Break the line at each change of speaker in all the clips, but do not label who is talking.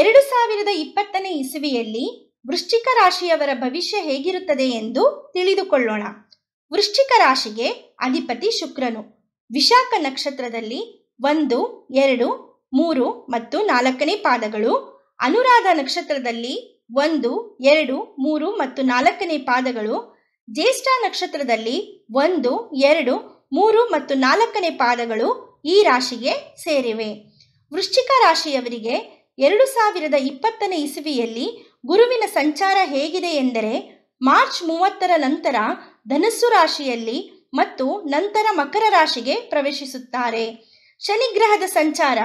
ಎರಡು ಸಾವಿರದ ಇಪ್ಪತ್ತನೇ ಇಸುವಿಯಲ್ಲಿ ವೃಶ್ಚಿಕ ರಾಶಿಯವರ ಭವಿಷ್ಯ ಹೇಗಿರುತ್ತದೆ ಎಂದು ತಿಳಿದುಕೊಳ್ಳೋಣ ವೃಶ್ಚಿಕ ರಾಶಿಗೆ ಅಧಿಪತಿ ಶುಕ್ರನು ವಿಶಾಖ ನಕ್ಷತ್ರದಲ್ಲಿ ಒಂದು ಎರಡು ಮೂರು ಮತ್ತು ನಾಲ್ಕನೇ ಪಾದಗಳು ಅನುರಾಧ ನಕ್ಷತ್ರದಲ್ಲಿ ಒಂದು ಎರಡು ಮೂರು ಮತ್ತು ನಾಲ್ಕನೇ ಪಾದಗಳು ಜ್ಯೇಷ್ಠ ನಕ್ಷತ್ರದಲ್ಲಿ ಒಂದು ಎರಡು ಮೂರು ಮತ್ತು ನಾಲ್ಕನೇ ಪಾದಗಳು ಈ ರಾಶಿಗೆ ಸೇರಿವೆ ವೃಶ್ಚಿಕ ರಾಶಿಯವರಿಗೆ ಎರಡು ಸಾವಿರದ ಇಪ್ಪತ್ತನೇ ಇಸವಿಯಲ್ಲಿ ಗುರುವಿನ ಸಂಚಾರ ಹೇಗಿದೆ ಎಂದರೆ ಮಾರ್ಚ್ ಮೂವತ್ತರ ನಂತರ ಧನಸ್ಸು ರಾಶಿಯಲ್ಲಿ ಮತ್ತು ನಂತರ ಮಕರ ರಾಶಿಗೆ ಪ್ರವೇಶಿಸುತ್ತಾರೆ ಶನಿಗ್ರಹದ ಸಂಚಾರ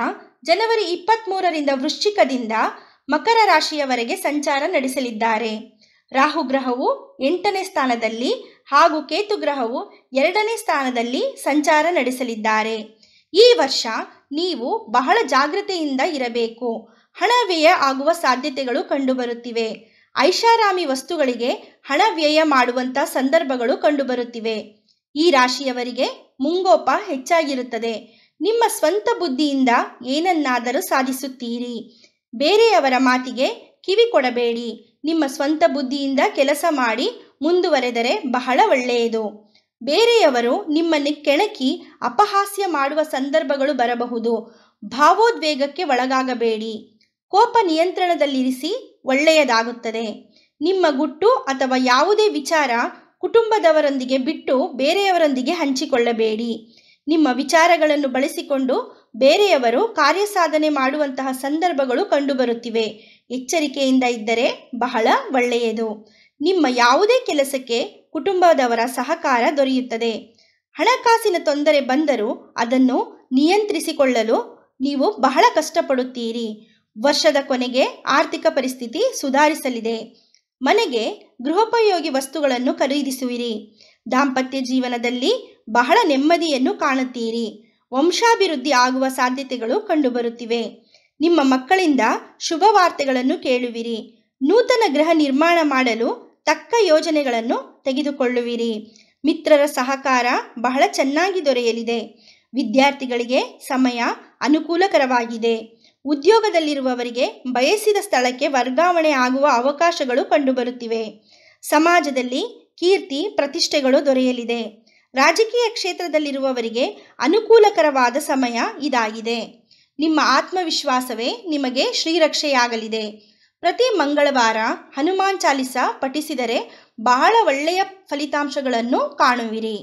ಜನವರಿ ಇಪ್ಪತ್ತ್ ಮೂರರಿಂದ ವೃಶ್ಚಿಕದಿಂದ ಮಕರ ರಾಶಿಯವರೆಗೆ ಸಂಚಾರ ನಡೆಸಲಿದ್ದಾರೆ ರಾಹುಗ್ರಹವು ಎಂಟನೇ ಸ್ಥಾನದಲ್ಲಿ ಹಾಗೂ ಕೇತು ಗ್ರಹವು ಎರಡನೇ ಸ್ಥಾನದಲ್ಲಿ ಸಂಚಾರ ನಡೆಸಲಿದ್ದಾರೆ ಈ ವರ್ಷ ನೀವು ಬಹಳ ಜಾಗ್ರತೆಯಿಂದ ಇರಬೇಕು ಹಣ ವ್ಯಯ ಆಗುವ ಸಾಧ್ಯತೆಗಳು ಕಂಡುಬರುತ್ತಿವೆ ಐಷಾರಾಮಿ ವಸ್ತುಗಳಿಗೆ ಹಣ ವ್ಯಯ ಮಾಡುವಂಥ ಸಂದರ್ಭಗಳು ಕಂಡುಬರುತ್ತಿವೆ ಈ ರಾಶಿಯವರಿಗೆ ಮುಂಗೋಪ ಹೆಚ್ಚಾಗಿರುತ್ತದೆ ನಿಮ್ಮ ಸ್ವಂತ ಬುದ್ಧಿಯಿಂದ ಏನನ್ನಾದರೂ ಸಾಧಿಸುತ್ತೀರಿ ಬೇರೆಯವರ ಮಾತಿಗೆ ಕಿವಿ ಕೊಡಬೇಡಿ ನಿಮ್ಮ ಸ್ವಂತ ಬುದ್ಧಿಯಿಂದ ಕೆಲಸ ಮಾಡಿ ಮುಂದುವರೆದರೆ ಬಹಳ ಒಳ್ಳೆಯದು ಬೇರೆಯವರು ನಿಮ್ಮನ್ನು ಕೆಣಕಿ ಅಪಹಾಸ್ಯ ಮಾಡುವ ಸಂದರ್ಭಗಳು ಬರಬಹುದು ಭಾವೋದ್ವೇಗಕ್ಕೆ ಒಳಗಾಗಬೇಡಿ ಕೋಪ ನಿಯಂತ್ರಣದಲ್ಲಿರಿಸಿ ಒಳ್ಳೆಯದಾಗುತ್ತದೆ ನಿಮ್ಮ ಗುಟ್ಟು ಅಥವಾ ಯಾವುದೇ ವಿಚಾರ ಕುಟುಂಬದವರೊಂದಿಗೆ ಬಿಟ್ಟು ಬೇರೆಯವರೊಂದಿಗೆ ಹಂಚಿಕೊಳ್ಳಬೇಡಿ ನಿಮ್ಮ ವಿಚಾರಗಳನ್ನು ಬಳಸಿಕೊಂಡು ಬೇರೆಯವರು ಕಾರ್ಯಸಾಧನೆ ಮಾಡುವಂತಹ ಸಂದರ್ಭಗಳು ಕಂಡುಬರುತ್ತಿವೆ ಎಚ್ಚರಿಕೆಯಿಂದ ಇದ್ದರೆ ಬಹಳ ಒಳ್ಳೆಯದು ನಿಮ್ಮ ಯಾವುದೇ ಕೆಲಸಕ್ಕೆ ಕುಟುಂಬದವರ ಸಹಕಾರ ದೊರೆಯುತ್ತದೆ ಹಣಕಾಸಿನ ತೊಂದರೆ ಬಂದರೂ ಅದನ್ನು ನಿಯಂತ್ರಿಸಿಕೊಳ್ಳಲು ನೀವು ಬಹಳ ಕಷ್ಟಪಡುತ್ತೀರಿ ವರ್ಷದ ಕೊನೆಗೆ ಆರ್ಥಿಕ ಪರಿಸ್ಥಿತಿ ಸುಧಾರಿಸಲಿದೆ ಮನೆಗೆ ಗೃಹೋಪಯೋಗಿ ವಸ್ತುಗಳನ್ನು ಖರೀದಿಸುವಿರಿ ದಾಂಪತ್ಯ ಜೀವನದಲ್ಲಿ ಬಹಳ ನೆಮ್ಮದಿಯನ್ನು ಕಾಣುತ್ತೀರಿ ವಂಶಾಭಿವೃದ್ಧಿ ಆಗುವ ಸಾಧ್ಯತೆಗಳು ಕಂಡುಬರುತ್ತಿವೆ ನಿಮ್ಮ ಮಕ್ಕಳಿಂದ ಶುಭ ವಾರ್ತೆಗಳನ್ನು ಕೇಳುವಿರಿ ನೂತನ ಗೃಹ ನಿರ್ಮಾಣ ಮಾಡಲು ತಕ್ಕ ಯೋಜನೆಗಳನ್ನು ತೆಗೆದುಕೊಳ್ಳುವಿರಿ ಮಿತ್ರರ ಸಹಕಾರ ಬಹಳ ಚೆನ್ನಾಗಿ ದೊರೆಯಲಿದೆ ವಿದ್ಯಾರ್ಥಿಗಳಿಗೆ ಸಮಯ ಅನುಕೂಲಕರವಾಗಿದೆ ಉದ್ಯೋಗದಲ್ಲಿರುವವರಿಗೆ ಬಯಸಿದ ಸ್ಥಳಕ್ಕೆ ವರ್ಗಾವಣೆ ಆಗುವ ಅವಕಾಶಗಳು ಕಂಡುಬರುತ್ತಿವೆ ಸಮಾಜದಲ್ಲಿ ಕೀರ್ತಿ ಪ್ರತಿಷ್ಠೆಗಳು ದೊರೆಯಲಿದೆ ರಾಜಕೀಯ ಕ್ಷೇತ್ರದಲ್ಲಿರುವವರಿಗೆ ಅನುಕೂಲಕರವಾದ ಸಮಯ ಇದಾಗಿದೆ ನಿಮ್ಮ ಆತ್ಮವಿಶ್ವಾಸವೇ ನಿಮಗೆ ಶ್ರೀರಕ್ಷೆಯಾಗಲಿದೆ ಪ್ರತಿ ಮಂಗಳವಾರ ಹನುಮಾನ್ ಚಾಲಿಸ ಪಠಿಸಿದರೆ ಬಹಳ ಒಳ್ಳೆಯ ಫಲಿತಾಂಶಗಳನ್ನು ಕಾಣುವಿರಿ